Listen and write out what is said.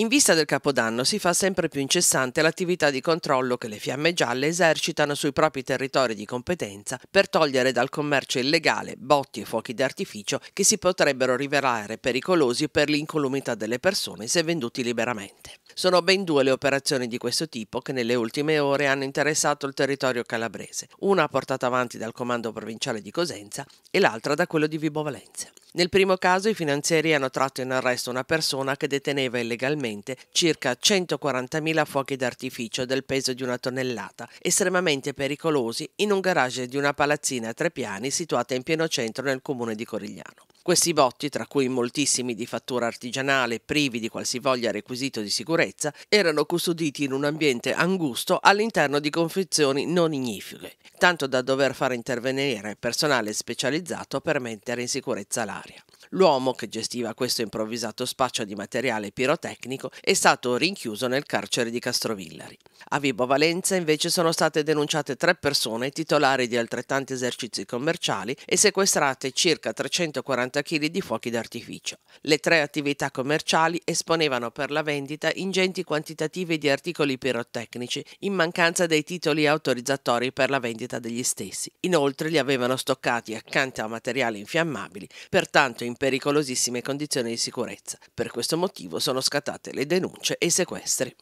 In vista del Capodanno si fa sempre più incessante l'attività di controllo che le fiamme gialle esercitano sui propri territori di competenza per togliere dal commercio illegale botti e fuochi d'artificio che si potrebbero rivelare pericolosi per l'incolumità delle persone se venduti liberamente. Sono ben due le operazioni di questo tipo che nelle ultime ore hanno interessato il territorio calabrese, una portata avanti dal comando provinciale di Cosenza e l'altra da quello di Vibo Valenze. Nel primo caso i finanzieri hanno tratto in arresto una persona che deteneva illegalmente circa 140.000 fuochi d'artificio del peso di una tonnellata, estremamente pericolosi, in un garage di una palazzina a tre piani situata in pieno centro nel comune di Corigliano. Questi botti, tra cui moltissimi di fattura artigianale privi di qualsivoglia requisito di sicurezza, erano custoditi in un ambiente angusto all'interno di confezioni non ignifiche, tanto da dover far intervenire personale specializzato per mettere in sicurezza l'aria. L'uomo che gestiva questo improvvisato spaccio di materiale pirotecnico è stato rinchiuso nel carcere di Castrovillari. A Vibo Valenza invece sono state denunciate tre persone titolari di altrettanti esercizi commerciali e sequestrate circa 340 kg di fuochi d'artificio. Le tre attività commerciali esponevano per la vendita ingenti quantitativi di articoli pirotecnici in mancanza dei titoli autorizzatori per la vendita degli stessi. Inoltre li avevano stoccati accanto a materiali infiammabili, pertanto in pericolosissime condizioni di sicurezza. Per questo motivo sono scattate le denunce e i sequestri.